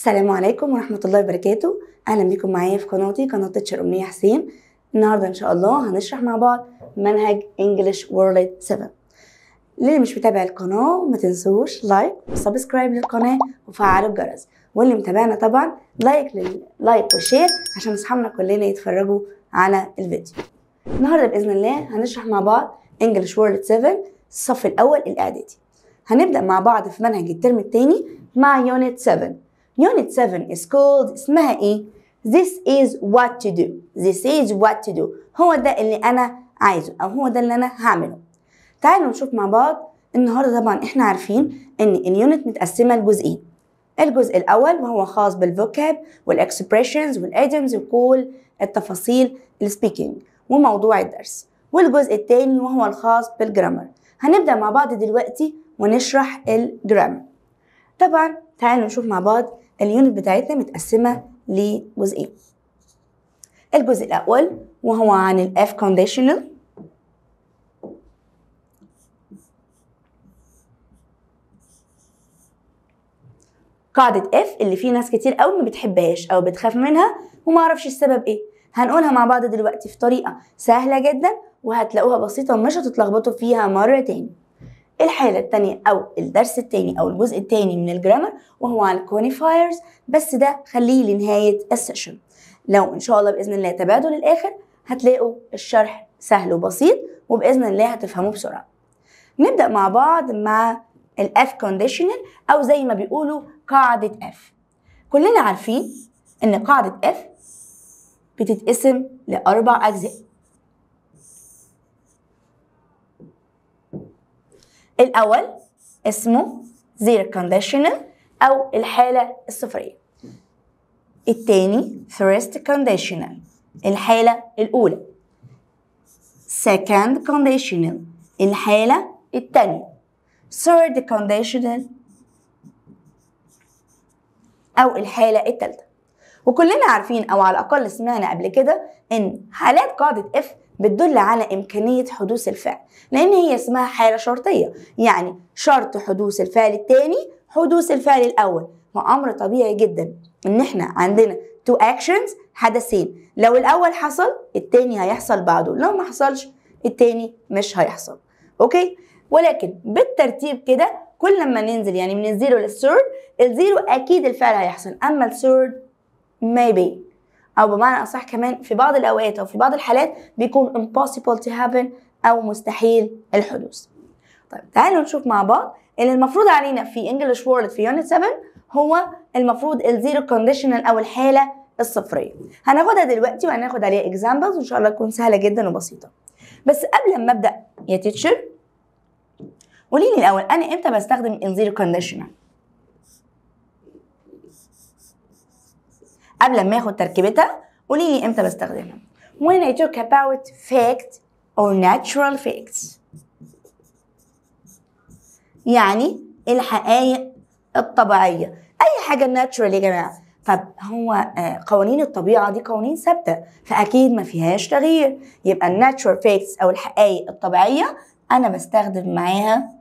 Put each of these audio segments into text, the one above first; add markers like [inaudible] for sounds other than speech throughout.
السلام عليكم ورحمة الله وبركاته أهلا بيكم معايا في قناتي قناة تيتشر أمنية حسين النهاردة إن شاء الله هنشرح مع بعض منهج English World 7 للي مش متابع القناة ما تنسوش لايك وسبسكرايب للقناة وفعلوا الجرس واللي متابعنا طبعا لايك لايك وشير عشان أصحابنا كلنا يتفرجوا على الفيديو النهاردة بإذن الله هنشرح مع بعض English World 7 الصف الأول الإعدادي هنبدأ مع بعض في منهج الترم الثاني مع يونت 7 Unit 7 is called اسمها ايه؟ This is what to do. This is what to do. هو ده اللي أنا عايزه أو هو ده اللي أنا هعمله. تعالوا نشوف مع بعض النهارده طبعا احنا عارفين ان اليونت متقسمه لجزئين الجزء الاول وهو خاص بالفوكاب والاكسبريشنز والايديومز وكل التفاصيل السبيكينج وموضوع الدرس والجزء الثاني وهو الخاص بالجرامر هنبدا مع بعض دلوقتي ونشرح الجرامر طبعا تعالوا نشوف مع بعض اليونت بتاعتنا متقسمة لجزئين الجزء الأول وهو عن الـ F conditional قاعدة اف اللي في ناس كتير قوي ما بتحبهاش او بتخاف منها وما اعرفش السبب ايه هنقولها مع بعض دلوقتي في طريقة سهلة جدا وهتلاقوها بسيطة ومش هتتلخبطوا فيها مرة تاني الحالة التانية أو الدرس التاني أو الجزء التاني من الجرامر وهو عن الكونيفايرز بس ده خليه لنهاية السيشن لو إن شاء الله بإذن الله تبادل للآخر هتلاقوا الشرح سهل وبسيط وبإذن الله هتفهموا بسرعة نبدأ مع بعض مع الاف كونديشنال أو زي ما بيقولوا قاعدة اف كلنا عارفين إن قاعدة اف بتتقسم لأربع أجزاء الأول اسمه زير كونديشنال أو الحالة الصفرية التاني first conditional الحالة الأولى second conditional الحالة التانية third conditional أو الحالة التالتة وكلنا عارفين أو على الأقل سمعنا قبل كده إن حالات قاعدة F بتدل على إمكانية حدوث الفعل لأن هي اسمها حالة شرطية يعني شرط حدوث الفعل الثاني حدوث الفعل الأول ما أمر طبيعي جدا إن إحنا عندنا تو actions حدثين لو الأول حصل الثاني هيحصل بعده لو ما حصلش الثاني مش هيحصل أوكي ولكن بالترتيب كده كل لما ننزل يعني من الزيرو للثيرد الزيرو أكيد الفعل هيحصل أما الثيرد maybe او بمعنى اصح كمان في بعض الاوقات او في بعض الحالات بيكون impossible to happen او مستحيل الحدوث طيب تعالوا نشوف مع بعض اللي المفروض علينا في انجلش وورد في يونت 7 هو المفروض الزيرو كونديشنال او الحاله الصفريه هناخدها دلوقتي وهناخد عليها اكزامبلز وان شاء الله تكون سهله جدا وبسيطه بس قبل ما ابدا يا تيتشر قولي لي الاول انا امتى بستخدم الزيرو كونديشنال قبل ما اخد تركيبتها قولي لي امتى بستخدمها when I talk about fact or natural facts يعني الحقائق الطبيعية أي حاجة ناتشورال يا جماعة فهو آه، قوانين الطبيعة دي قوانين ثابتة فأكيد ما فيهاش تغيير يبقى الناتشورال فيكس أو الحقائق الطبيعية أنا بستخدم معاها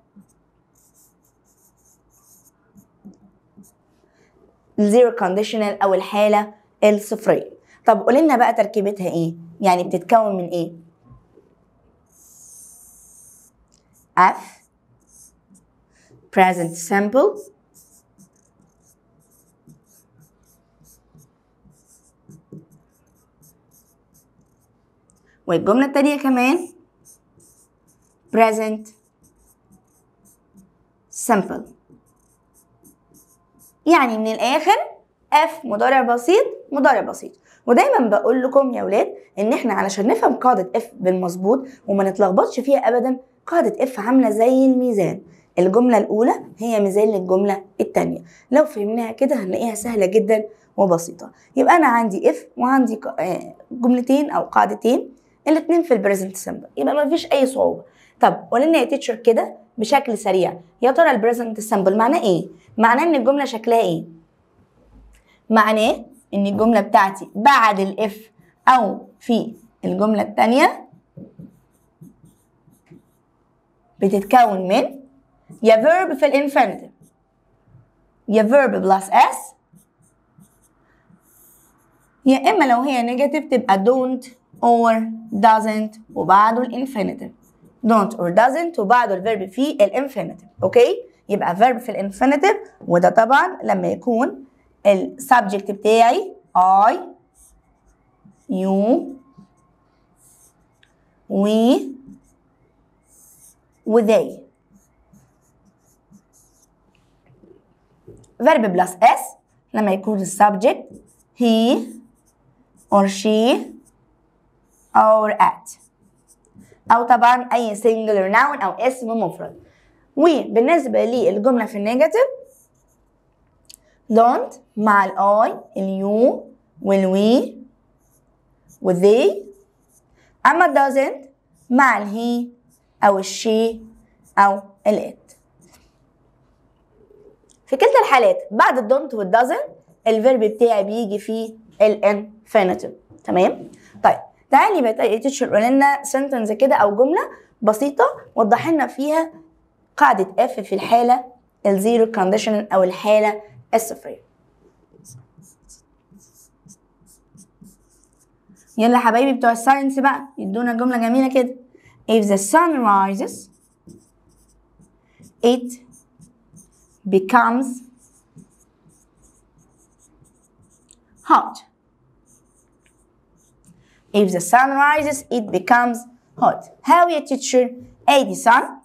الزيرو كونديشنال او الحاله الصفريه طب قول لنا بقى تركيبتها ايه يعني بتتكون من ايه F present simple والجملة التانية كمان present simple يعني من الاخر اف مضارع بسيط مضارع بسيط ودايما بقول لكم يا ولاد ان احنا علشان نفهم قاعده اف بالمظبوط وما نتلخبطش فيها ابدا قاعده اف عامله زي الميزان الجملة الأولى هي ميزان للجملة الثانيه لو فهمناها كده هنلاقيها سهلة جدا وبسيطة يبقى أنا عندي اف وعندي آه، جملتين أو قاعدتين الاتنين في البريزنت سمبل يبقى مفيش أي صعوبة طب قول لنا يا تيتشر كده بشكل سريع يا ترى البريزنت سمبل معناه إيه؟ معناه ان الجمله شكلها ايه معناه ان الجمله بتاعتي بعد الاف او في الجمله الثانيه بتتكون من يا verb في الانفينيتيف يا verb بلس s يا اما لو هي نيجاتيف تبقى don't or doesn't وبعده الانفينيتيف don't or doesn't وبعده الفيرب في الانفينيتيف اوكي okay? يبقى فيرب في الانفينيتيف وده طبعا لما يكون السبجكت بتاعي I you we وذي verb بلس اس لما يكون السبجكت he or she or at أو طبعا أي singular noun أو اسم مفرد وبالنسبة للجملة في النيجاتيف don't مع I وال we وال they اما doesn't مع he او الشي او it في كلتا الحالات بعد don't doesn't والdoesn't الفيرب بتاعي بيجي في ال infinitive تمام طيب تعالي بقى تيتشر قول لنا sentence كده او جمله بسيطه وضح لنا فيها قاعدة F في الحالة الزيرو conditional أو الحالة الصفرية يلا حبايبي بتوع الساينس بقى يدونا جملة جميلة كده if the sun rises it becomes hot if the sun rises it becomes hot how your teacher a the sun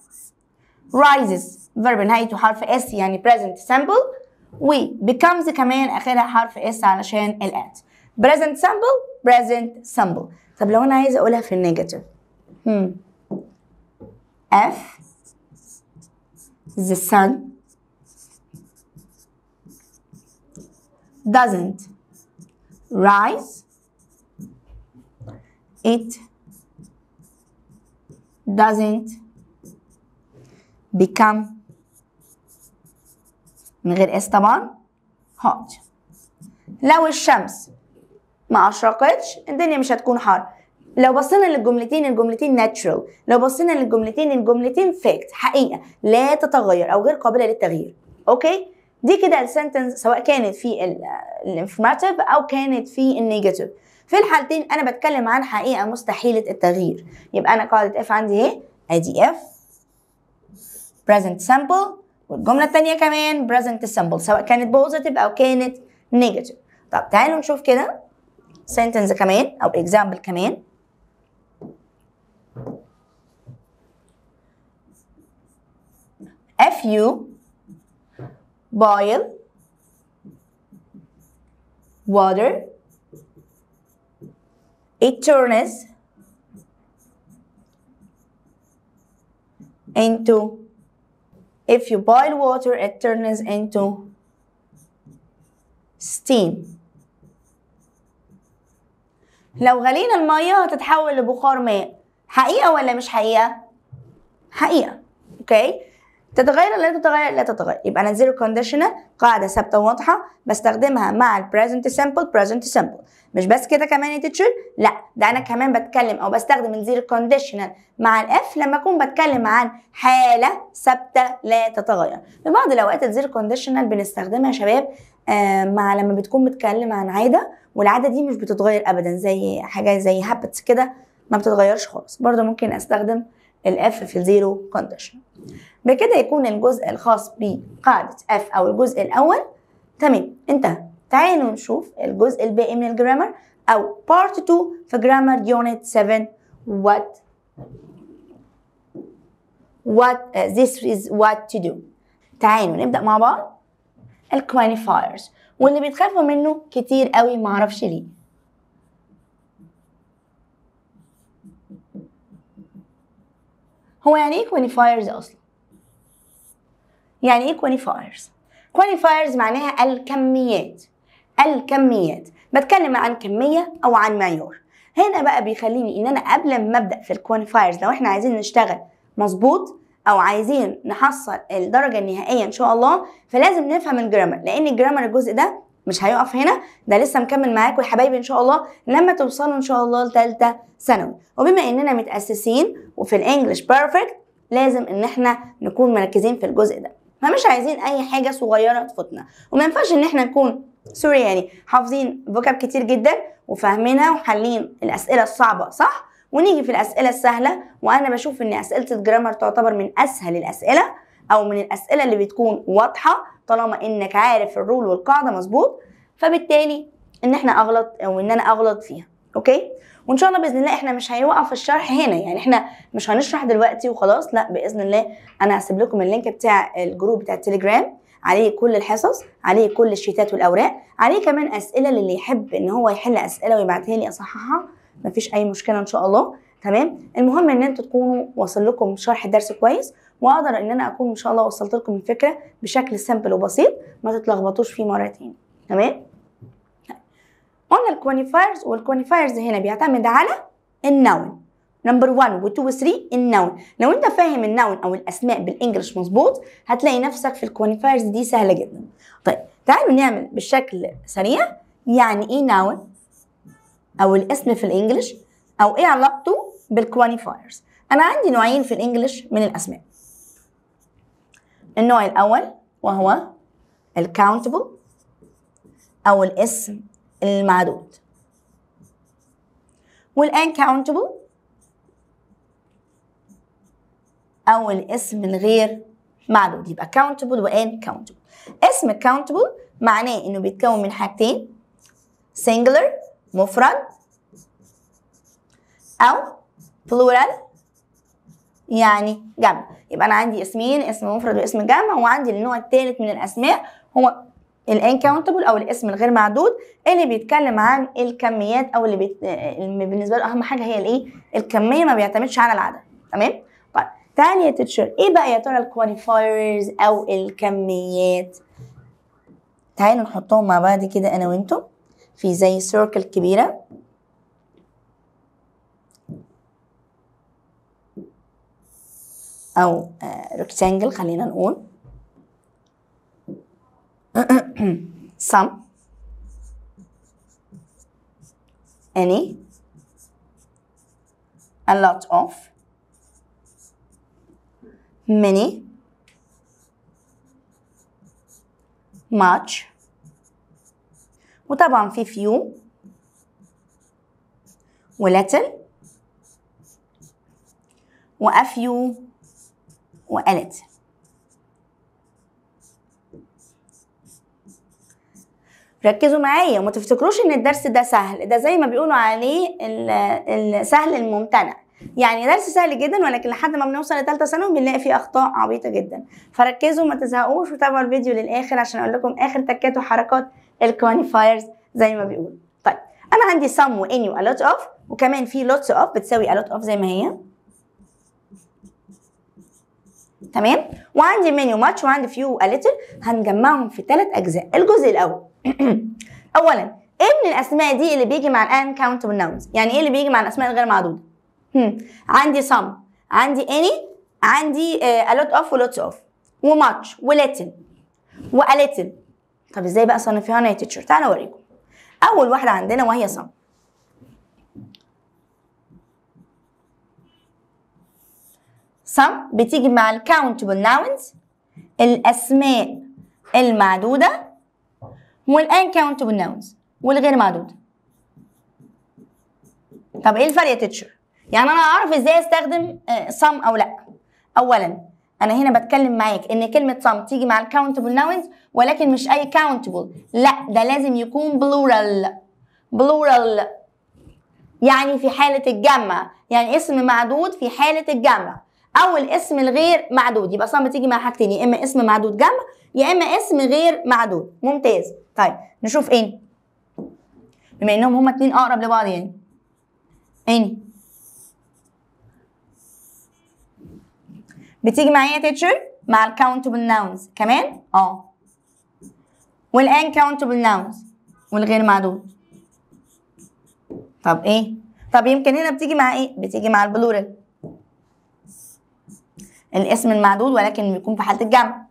rises verb نهايته حرف S, يعني present simple و becomes كمان اخرها حرف اس علشان الات present simple present simple طب لو انا negative. اقولها في النيجاتيف hmm. f the sun doesn't rise it doesn't بكم من غير اس طبعا هوت لو الشمس ما اشرقتش الدنيا مش هتكون حر لو بصينا للجملتين الجملتين ناتشرال لو بصينا للجملتين الجملتين فيكت حقيقه لا تتغير او غير قابله للتغيير اوكي دي كده السنتنس سواء كانت في الانفورماتيف او كانت في النيجاتيف في الحالتين انا بتكلم عن حقيقه مستحيله التغيير يبقى انا قاعده اف عندي ايه ادي اف Present simple والجملة التانية كمان present simple سواء كانت positive أو كانت negative طب تعالوا نشوف كده sentence كمان أو example كمان if you boil water it turns into If you boil water, it turns into steam. لو غلينا المية هتتحول لبخار ماء حقيقة ولا مش حقيقة؟ حقيقة اوكي okay. تتغير لا تتغير لا تتغير يبقى انا زيرو كونديشنال قاعده ثابته وواضحه بستخدمها مع البريزنت سامبل بريزنت سامبل مش بس كده كمان يا تيتشر لا ده انا كمان بتكلم او بستخدم الزيرو كونديشنال مع الاف لما اكون بتكلم عن حاله ثابته لا تتغير في بعض الاوقات الزيرو كونديشنال بنستخدمها يا شباب آه، مع لما بتكون بتكلم عن عاده والعاده دي مش بتتغير ابدا زي حاجه زي هابتس كده ما بتتغيرش خالص برضه ممكن استخدم الاف في الزيرو كونديشنال بكده يكون الجزء الخاص بقاعدة F او الجزء الاول تمام انتهى تعالوا نشوف الجزء الباقي من الجرامر او بارت 2 في جرامر يونت 7 what what uh, this is what to do تعالوا نبدا مع بعض الكوانيفايرز واللي بيتخافوا منه كتير قوي معرفش ليه هو يعني ايه كوانيفايرز اصلا يعني ايه كواليفايرز؟ كواليفايرز معناها الكميات الكميات بتكلم عن كميه او عن معيار هنا بقى بيخليني ان انا قبل ما ابدا في الكوانيفايرز لو احنا عايزين نشتغل مظبوط او عايزين نحصل الدرجه النهائيه ان شاء الله فلازم نفهم الجرامر لان الجرامر الجزء ده مش هيقف هنا ده لسه مكمل معاكم يا حبايبي ان شاء الله لما توصلوا ان شاء الله لثالثه ثانوي وبما اننا متاسسين وفي الانجليش بيرفكت لازم ان احنا نكون مركزين في الجزء ده فمش عايزين اي حاجه صغيره تفوتنا وما ينفعش ان احنا نكون سوري يعني حافظين فوكاب كتير جدا وفاهمينها وحالين الاسئله الصعبه صح ونيجي في الاسئله السهله وانا بشوف ان اسئله الجرامر تعتبر من اسهل الاسئله او من الاسئله اللي بتكون واضحه طالما انك عارف الرول والقاعده مظبوط فبالتالي ان احنا اغلط او ان انا اغلط فيها اوكي وان شاء الله باذن الله احنا مش هيوقف الشرح هنا يعني احنا مش هنشرح دلوقتي وخلاص لا باذن الله انا هسيب لكم اللينك بتاع الجروب بتاع التليجرام عليه كل الحصص عليه كل الشيتات والاوراق عليه كمان اسئله للي يحب ان هو يحل اسئله ويبعتها لي اصححها مفيش اي مشكله ان شاء الله تمام المهم ان انتوا تكونوا واصل لكم شرح الدرس كويس واقدر ان انا اكون ان شاء الله وصلت لكم الفكره بشكل سامبل وبسيط ما تتلخبطوش فيه مره تمام قلنا الكوانيفايرز والكوانيفايرز هنا بيعتمد على النون نمبر 1 و2 و3 النون لو انت فاهم النون او الاسماء بالانجلش مظبوط هتلاقي نفسك في الكوانيفايرز دي سهله جدا طيب تعالوا نعمل بشكل سريع يعني ايه نون او الاسم في الانجلش او ايه علاقته بالكوانيفايرز انا عندي نوعين في الانجلش من الاسماء النوع الاول وهو الكاونتبل او الاسم المعدود والان او الاسم الغير معدود يبقى كاونتبل وان كاونتبل اسم كاونتبل معناه انه بيتكون من حاجتين singular مفرد او plural يعني جمع يبقى انا عندي اسمين اسم مفرد واسم جمع وعندي النوع الثالث من الاسماء هو الانكاونتبل او الاسم الغير معدود اللي بيتكلم عن الكميات او اللي بيت... بالنسبه له اهم حاجه هي الايه الكميه ما بيعتمدش على العدد تمام طيب تاني يا تيتشر ايه بقى يا ترى الكواليفايرز او الكميات تعالوا نحطهم مع بعض كده انا وانتم في زي سيركل كبيره او ريكتانجل آه، خلينا نقول [coughs] some any a lot of many much وطبعا في few و little و a few و a little ركزوا معايا وما تفتكروش ان الدرس ده سهل ده زي ما بيقولوا عليه السهل الممتنع يعني درس سهل جدا ولكن لحد ما بنوصل لثالثه ثانوي بنلاقي فيه اخطاء عبيطه جدا فركزوا ما تزهقوش وتابعوا الفيديو للاخر عشان اقول لكم اخر تكات وحركات الكوانيفايرز زي ما بيقولوا طيب انا عندي سم واني والوت و وكمان في لوتس اوف بتساوي الوت اوف زي ما هي تمام وعندي many وماتش وعندي فيو و هنجمعهم في ثلاث اجزاء الجزء الاول [clears throat] اولا ايه من الاسماء دي اللي بيجي مع الان كاونتبل nouns يعني ايه اللي بيجي مع الاسماء الغير معدوده هم. عندي some عندي any عندي آه، a lot of و lots of و much و little و a little طب ازاي بقى صنفيها انا يا تيتشر تعالى اوريكم اول واحده عندنا وهي some some بتيجي مع الكاونتبل ناونز الاسماء المعدوده كاونتبل ناونز والغير معدود طب ايه الفرق يا تيتشر يعني انا اعرف ازاي استخدم سم آه، او لا اولا انا هنا بتكلم معاك ان كلمه سم تيجي مع الكاونتبل ناونز ولكن مش اي كاونتبل لا ده لازم يكون بلورال بلورال يعني في حاله الجمع يعني اسم معدود في حاله الجمع او الاسم الغير معدود يبقى صم بتيجي مع حاجتين يا اما اسم معدود جمع يا اما اسم غير معدود ممتاز طيب نشوف ان إيه؟ بما انهم هما اتنين اقرب لبعض يعني ان إيه؟ بتيجي معايا تيتشر مع الكاونتبل ناونز كمان اه والان كاونتبل ناونز والغير معدود طب ايه طب يمكن هنا بتيجي مع ايه بتيجي مع البلورال الاسم المعدود ولكن بيكون في حاله الجمع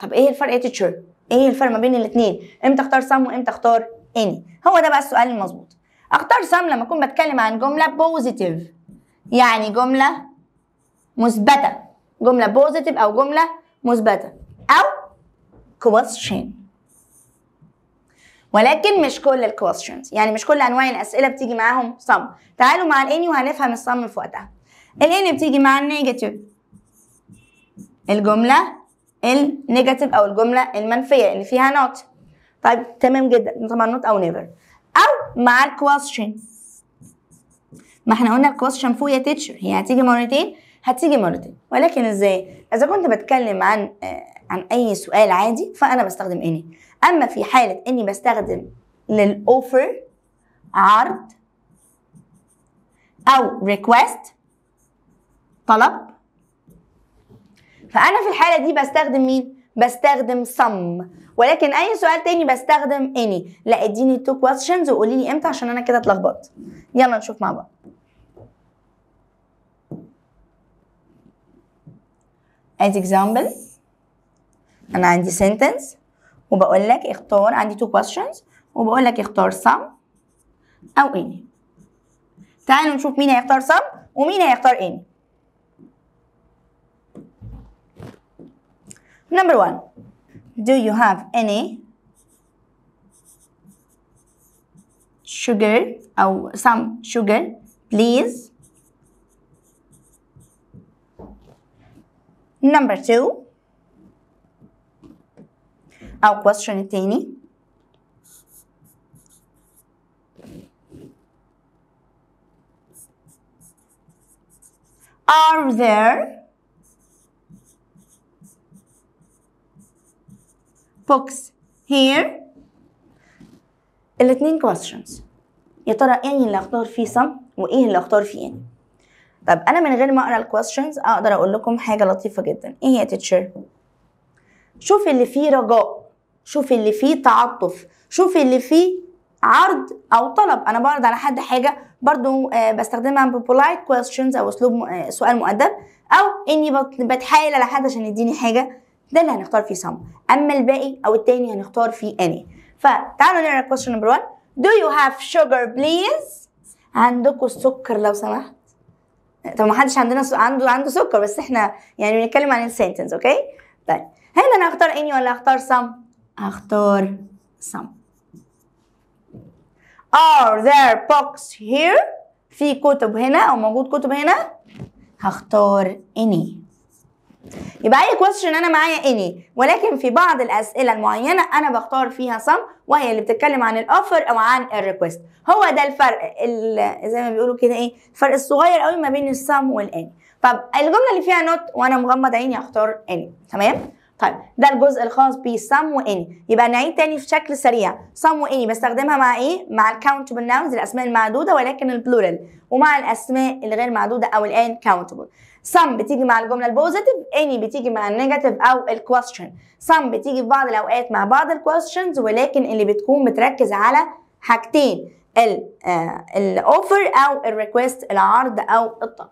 طب ايه الفرق يا تيتشر ايه الفرق ما بين الاثنين امتى اختار سام وامتى اختار اني هو ده بقى السؤال المظبوط اختار سام لما اكون بتكلم عن جمله بوزيتيف يعني جمله مثبته جمله بوزيتيف او جمله مثبته او question ولكن مش كل الكويستشنز يعني مش كل انواع الاسئله بتيجي معاهم سام تعالوا مع الاني وهنفهم السام في وقتها الاني بتيجي مع النيجاتيف الجمله النيجاتيف او الجمله المنفيه اللي يعني فيها نوت طيب تمام جدا طبعا نوت او نيفر او مع الكويشن ما احنا قلنا الكويشن فوق يا تيتشر هي هتيجي مرتين هتيجي مرتين ولكن ازاي اذا كنت بتكلم عن آه، عن اي سؤال عادي فانا بستخدم اني اما في حاله اني بستخدم للاوفر عرض او ريكويست طلب فانا في الحاله دي بستخدم مين بستخدم سم ولكن اي سؤال تاني بستخدم اني لا اديني تو questions وقولي لي امتى عشان انا كده اتلخبطت يلا نشوف مع بعض as example انا عندي sentence وبقول لك اختار عندي تو questions وبقول لك اختار سم او اني تعالوا نشوف مين هيختار سم ومين هيختار اني Number one, do you have any sugar or uh, some sugar, please? Number two, our question any? Are there books here الاثنين questions يا ترى اني اللي هختار فيه سم وايه اللي هختار فيه اني طب انا من غير ما اقرا الكويستشنز اقدر اقول لكم حاجه لطيفه جدا ايه هي تيتشر شوفي اللي فيه رجاء شوفي اللي فيه تعطف شوفي اللي فيه عرض او طلب انا بعرض على حد حاجه برضو آه، بستخدمها بولايت كويستشنز او اسلوب آه، سؤال مؤدب او اني بتحايل على حد عشان يديني حاجه ده اللي هنختار فيه سم اما الباقي او التاني هنختار فيه اني فتعالوا نقرا question number 1 do you have sugar please عندكم السكر لو سمحت طب ما حدش عندنا س... عنده عنده سكر بس احنا يعني بنتكلم عن السنتنس اوكي طيب هنا انا هختار اني ولا هختار سم هختار سم are there books here في كتب هنا او موجود كتب هنا هختار اني يبقى اي كويستشن انا معايا اني ولكن في بعض الاسئله المعينه انا بختار فيها سم وهي اللي بتتكلم عن الاوفر او عن الريكوست هو ده الفرق زي ما بيقولوا كده ايه الفرق الصغير قوي ما بين السم والاني طب الجمله اللي فيها نوت وانا مغمض عيني هختار اني تمام طيب ده الجزء الخاص بالسم واني يبقى نعيد تاني في شكل سريع سم واني بستخدمها مع ايه مع الكاونتبل ناونز الاسماء المعدوده ولكن البلورال ومع الاسماء الغير معدوده او الان كاونتبل some بتيجي مع الجمله البوزيتيف اني بتيجي مع النيجاتيف او الكويستشن some بتيجي في بعض الاوقات مع بعض الكويستشنز ولكن اللي بتكون بتركز على حاجتين الاوفر آه، او الريكوست العرض او الطلب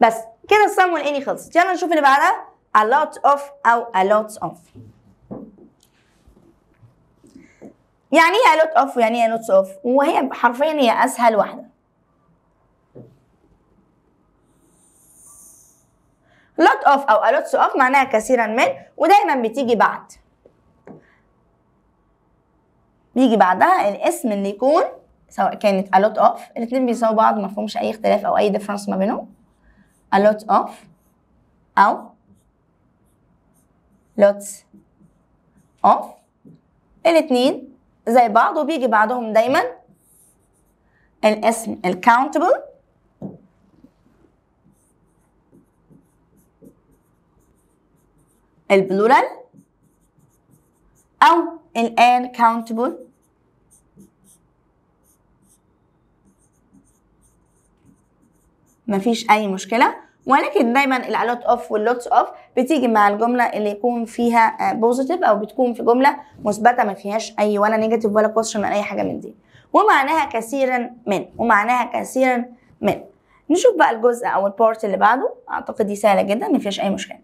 بس كده السم والاني خلصت يلا نشوف اللي بعدها a lot of او a lot of يعني ايه a lot of ويعني ايه a lot of وهي حرفيا هي اسهل واحده lot of أو a lot of معناها كثيرا من ودايما بتيجي بعد بيجي بعدها الاسم اللي يكون سواء كانت a lot of الاثنين بيساوي بعض ما فيهمش أي اختلاف أو أي difference ما بينهم a lot of أو lots of الاثنين زي بعض وبيجي بعدهم دايما الاسم الكاونتبل البلورال أو الآن كاونتبل مفيش أي مشكلة ولكن دايما الالوت اوف واللوتس اوف بتيجي مع الجمله اللي يكون فيها بوزيتيف آه، او بتكون في جمله مثبته ما فيهاش اي ولا نيجاتيف ولا كويشن ولا اي حاجه من دي ومعناها كثيرا من ومعناها كثيرا من نشوف بقى الجزء او البارت اللي بعده اعتقد دي سهله جدا ما فيهاش اي مشكله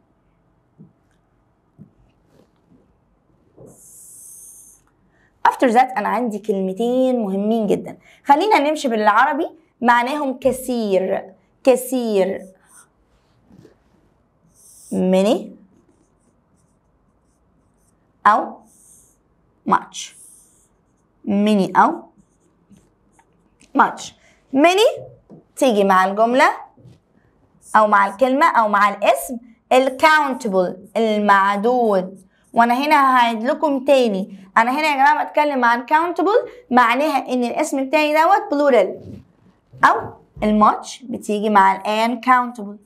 افتر ذات انا عندي كلمتين مهمين جدا خلينا نمشي بالعربي معناهم كثير كثير many او much many او much many تيجي مع الجمله او مع الكلمه او مع الاسم الكاونتبل المعدود وانا هنا هعيد لكم تاني انا هنا يا جماعه بتكلم عن countable معناها ان الاسم بتاعي دوت plural او الماتش بتيجي مع الان countable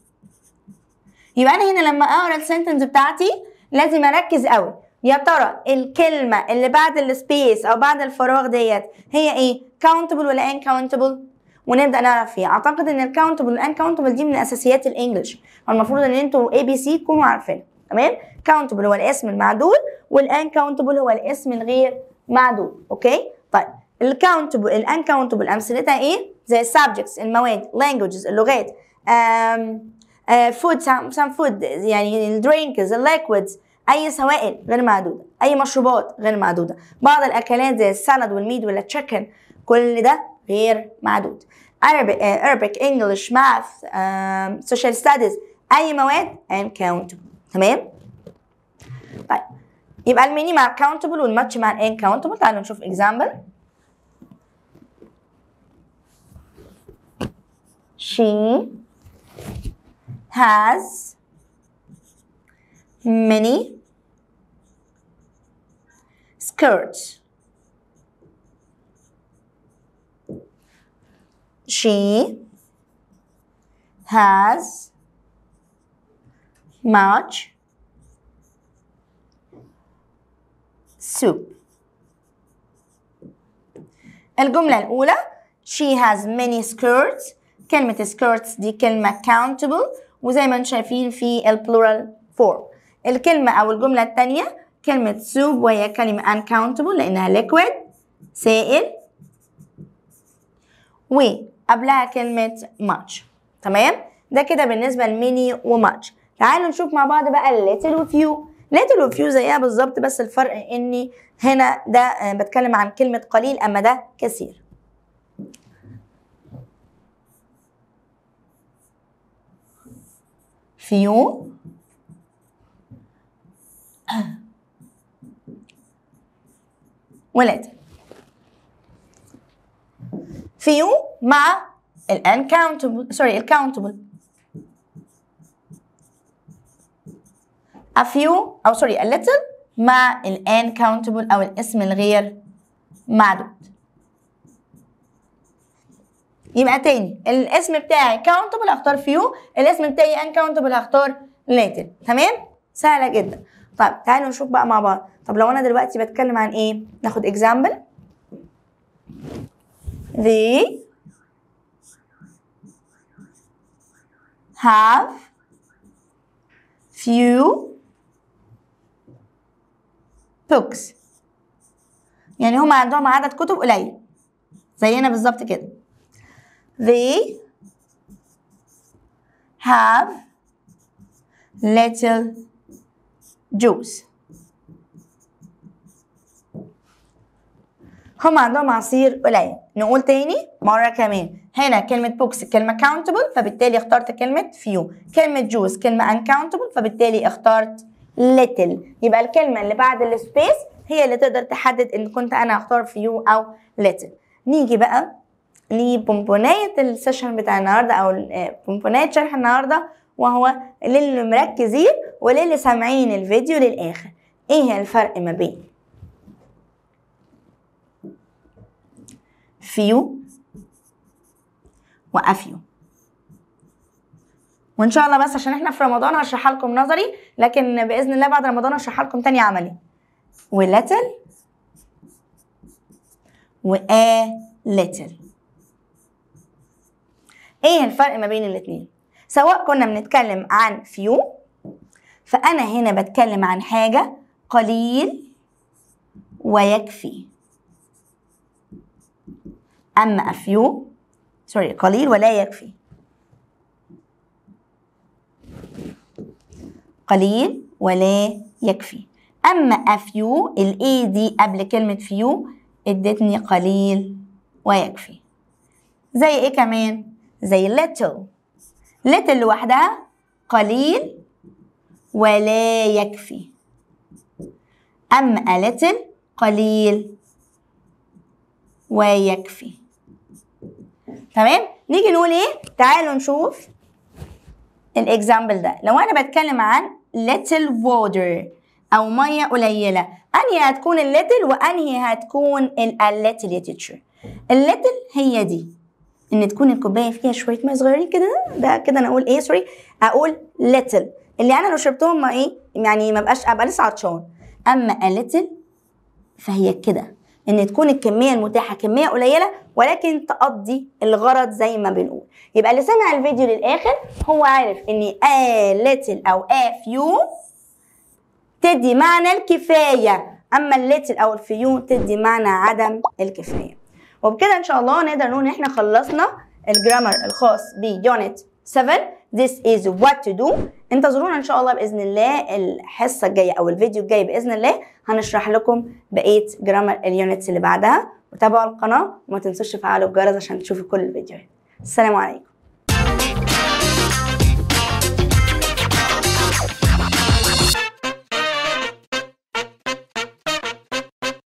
يبقى انا هنا لما اقرا السنتنس بتاعتي لازم اركز قوي يا ترى الكلمه اللي بعد السبيس او بعد الفراغ ديت هي ايه countable ولا ان countable ونبدا نعرف فيها اعتقد ان الكاونتبل والان كاونتبل دي من اساسيات الانجليش والمفروض ان انتوا اي بي سي تكونوا عارفينها تمام countable هو الاسم المعدود والان countable هو الاسم الغير معدود اوكي طيب الكاونتبل الان كاونتبل امثلتها ايه زي السبجكتس المواد languages اللغات فود سام فود يعني الدرينكز الليكويدز اي سوائل غير معدوده اي مشروبات غير معدوده بعض الاكلات زي السلد والميد تشيكن كل ده غير معدود Arabic, آه، English, Math, um, Social Studies, أي مواد and تمام طيب يبقى الميني مع الكاونتبل والماتش مع الان كاونتبل تعالوا نشوف اكزامبل she has many skirts. She has March soup الجملة الأولى she has many skirts كلمة skirts دي كلمة countable وزي ما انتم شايفين في plural form الكلمة أو الجملة الثانية كلمة soup وهي كلمة uncountable لأنها liquid سائل وقبلها كلمة much تمام ده كده بالنسبة لميني وماتش تعالوا نشوف مع بعض بقى الليتل وفيو ليتل وفيو زيها بالظبط بس الفرق اني هنا ده آه، بتكلم عن كلمة قليل اما ده كثير فيو [clears throat] وليتل فيو مع الان كاونتبل سوري الكاونتبل a few أو oh, sorry a little مع ال uncountable أو الاسم الغير معدود يبقى تاني الاسم بتاعي countable هختار few الاسم بتاعي uncountable هختار little تمام سهلة جدا طيب تعالوا نشوف بقى مع بعض طب لو أنا دلوقتي بتكلم عن إيه ناخد example they have few بوكس يعني هم عندهم عدد كتب قليل زينا بالظبط كده they have little juice هم عندهم عصير قليل نقول تاني مرة كمان هنا كلمة بوكس كلمة countable فبالتالي اخترت كلمة few كلمة juice كلمة uncountable فبالتالي اخترت little يبقى الكلمة اللي بعد السبيس هي اللي تقدر تحدد ان كنت انا اختار فيو او little نيجي بقى لبونبوناية السيشن بتاع النهاردة او آه، بونبوناية شرح النهاردة وهو للي مركزين وللي سامعين الفيديو للاخر ايه الفرق ما بين few وافيو وان شاء الله بس عشان احنا في رمضان هشرح لكم نظري لكن باذن الله بعد رمضان هشرح لكم تاني عملي و وآ ليتل ايه الفرق ما بين الاثنين سواء كنا بنتكلم عن فيو فانا هنا بتكلم عن حاجه قليل ويكفي اما افيو سوري قليل ولا يكفي قليل ولا يكفي أما أفيو الإي دي قبل كلمة فيو ادتني قليل ويكفي زي إيه كمان؟ زي little little لوحدها قليل ولا يكفي أما a little قليل ويكفي تمام؟ نيجي نقول إيه؟ تعالوا نشوف الإكزامبل ده لو أنا بتكلم عن little water أو مية قليلة أنهي هتكون little وأنهي هتكون little يا تيتشر little هي دي إن تكون الكوباية فيها شوية مية صغيرين كده ده كده أنا أقول إيه سوري أقول little اللي أنا لو شربتهم ما إيه يعني ما بقاش أبقى لسه عطشان أما little فهي كده ان تكون الكميه المتاحه كميه قليله ولكن تقضي الغرض زي ما بنقول يبقى اللي سمع الفيديو للاخر هو عارف ان a little او a few تدي معنى الكفايه اما الليتل او الفيو تدي معنى عدم الكفايه وبكده ان شاء الله نقدر نقول ان احنا خلصنا الجرامر الخاص بيونت 7 This is what to do انتظرونا ان شاء الله باذن الله الحصه الجايه او الفيديو الجاي باذن الله هنشرح لكم بقيه جرامر اليونتس اللي بعدها وتابعوا القناه وما تنسوش تفعلوا الجرس عشان تشوفوا كل الفيديوهات السلام عليكم